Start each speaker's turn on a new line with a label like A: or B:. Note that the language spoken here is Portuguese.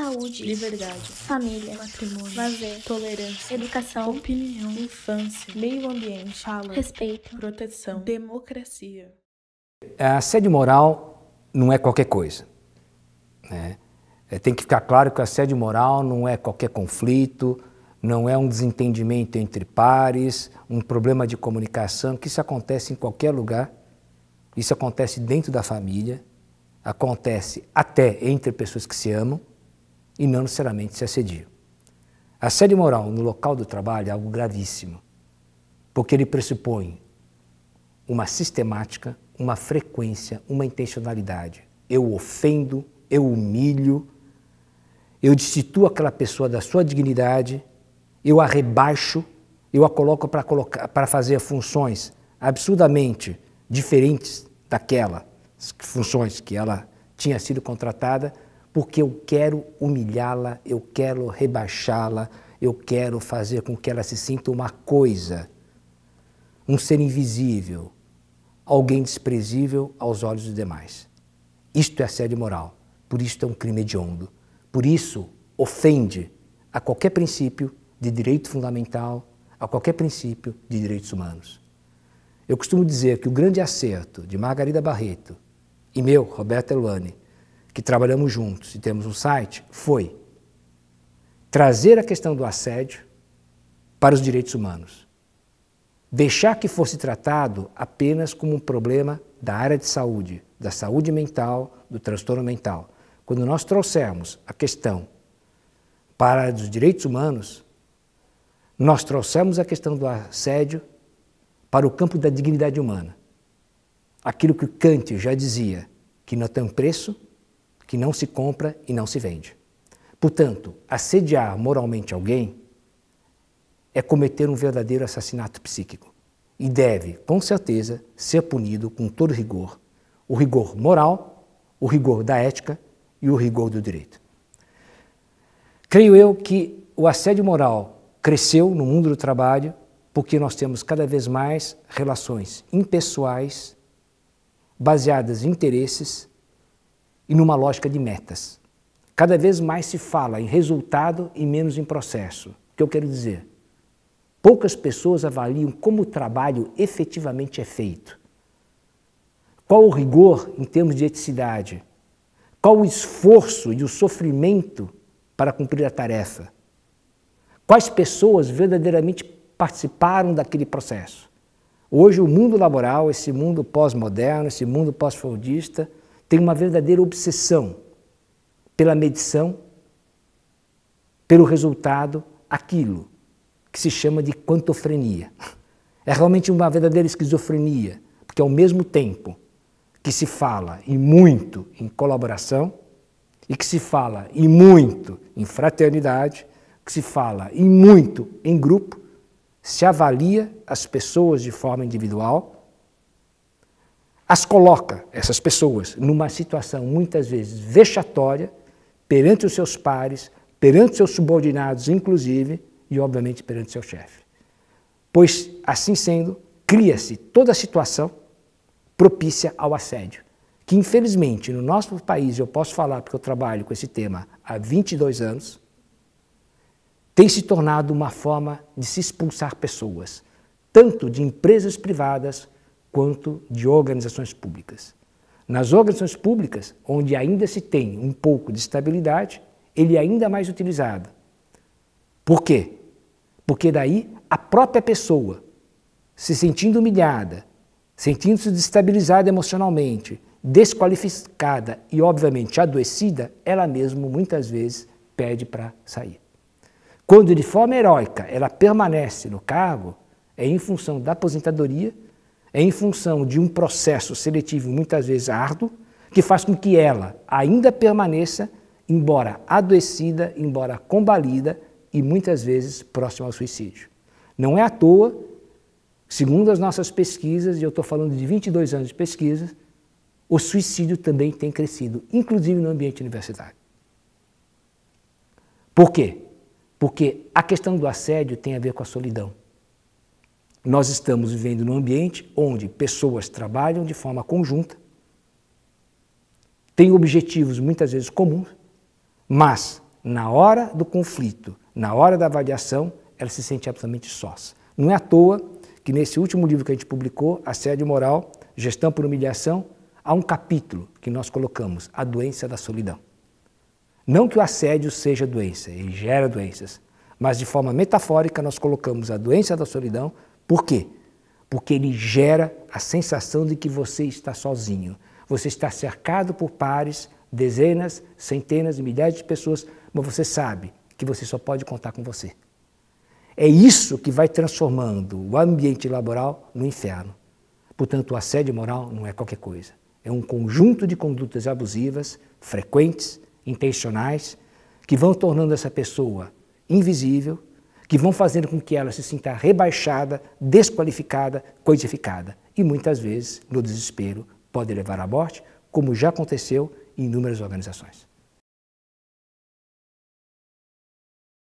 A: saúde, liberdade, família, matrimônio, lazer, tolerância, educação, opinião, infância, meio ambiente, fala, respeito, proteção, democracia. É, a sede moral não é qualquer coisa. Né? É, tem que ficar claro que a sede moral não é qualquer conflito, não é um desentendimento entre pares, um problema de comunicação, que isso acontece em qualquer lugar, isso acontece dentro da família, acontece até entre pessoas que se amam, e não necessariamente se assedio. Assédio moral no local do trabalho é algo gravíssimo, porque ele pressupõe uma sistemática, uma frequência, uma intencionalidade. Eu ofendo, eu humilho, eu destituo aquela pessoa da sua dignidade, eu a rebaixo, eu a coloco para fazer funções absurdamente diferentes daquela funções que ela tinha sido contratada porque eu quero humilhá-la, eu quero rebaixá-la, eu quero fazer com que ela se sinta uma coisa, um ser invisível, alguém desprezível aos olhos dos demais. Isto é assédio moral, por isso é um crime hediondo, por isso ofende a qualquer princípio de direito fundamental, a qualquer princípio de direitos humanos. Eu costumo dizer que o grande acerto de Margarida Barreto e meu, Roberto Eluane, que trabalhamos juntos e temos um site, foi trazer a questão do assédio para os direitos humanos. Deixar que fosse tratado apenas como um problema da área de saúde, da saúde mental, do transtorno mental. Quando nós trouxemos a questão para os direitos humanos, nós trouxemos a questão do assédio para o campo da dignidade humana. Aquilo que Kant já dizia, que não tem preço que não se compra e não se vende. Portanto, assediar moralmente alguém é cometer um verdadeiro assassinato psíquico e deve, com certeza, ser punido com todo rigor o rigor moral, o rigor da ética e o rigor do direito. Creio eu que o assédio moral cresceu no mundo do trabalho porque nós temos cada vez mais relações impessoais baseadas em interesses e numa lógica de metas. Cada vez mais se fala em resultado e menos em processo. O que eu quero dizer? Poucas pessoas avaliam como o trabalho efetivamente é feito. Qual o rigor em termos de eticidade? Qual o esforço e o sofrimento para cumprir a tarefa? Quais pessoas verdadeiramente participaram daquele processo? Hoje, o mundo laboral, esse mundo pós-moderno, esse mundo pós-feudista, tem uma verdadeira obsessão pela medição, pelo resultado, aquilo que se chama de quantofrenia. É realmente uma verdadeira esquizofrenia, porque ao mesmo tempo que se fala e muito em colaboração, e que se fala e muito em fraternidade, que se fala e muito em grupo, se avalia as pessoas de forma individual as coloca, essas pessoas, numa situação muitas vezes vexatória perante os seus pares, perante os seus subordinados, inclusive, e obviamente perante o seu chefe. Pois, assim sendo, cria-se toda a situação propícia ao assédio, que infelizmente no nosso país, eu posso falar porque eu trabalho com esse tema há 22 anos, tem se tornado uma forma de se expulsar pessoas, tanto de empresas privadas quanto de organizações públicas. Nas organizações públicas, onde ainda se tem um pouco de estabilidade, ele é ainda mais utilizado. Por quê? Porque daí a própria pessoa, se sentindo humilhada, sentindo-se destabilizada emocionalmente, desqualificada e, obviamente, adoecida, ela mesma muitas vezes pede para sair. Quando de forma heróica ela permanece no cargo, é em função da aposentadoria é em função de um processo seletivo muitas vezes árduo, que faz com que ela ainda permaneça, embora adoecida, embora combalida e muitas vezes próxima ao suicídio. Não é à toa, segundo as nossas pesquisas, e eu estou falando de 22 anos de pesquisas, o suicídio também tem crescido, inclusive no ambiente universitário. Por quê? Porque a questão do assédio tem a ver com a solidão. Nós estamos vivendo num ambiente onde pessoas trabalham de forma conjunta, têm objetivos muitas vezes comuns, mas na hora do conflito, na hora da avaliação, elas se sentem absolutamente sós. Não é à toa que nesse último livro que a gente publicou, Assédio Moral, Gestão por Humilhação, há um capítulo que nós colocamos, a doença da solidão. Não que o assédio seja doença, ele gera doenças, mas de forma metafórica nós colocamos a doença da solidão por quê? Porque ele gera a sensação de que você está sozinho. Você está cercado por pares, dezenas, centenas, milhares de pessoas, mas você sabe que você só pode contar com você. É isso que vai transformando o ambiente laboral no inferno. Portanto, o assédio moral não é qualquer coisa. É um conjunto de condutas abusivas, frequentes, intencionais, que vão tornando essa pessoa invisível, que vão fazendo com que ela se sinta rebaixada, desqualificada, coisificada. E muitas vezes, no desespero, pode levar à morte, como já aconteceu em inúmeras organizações.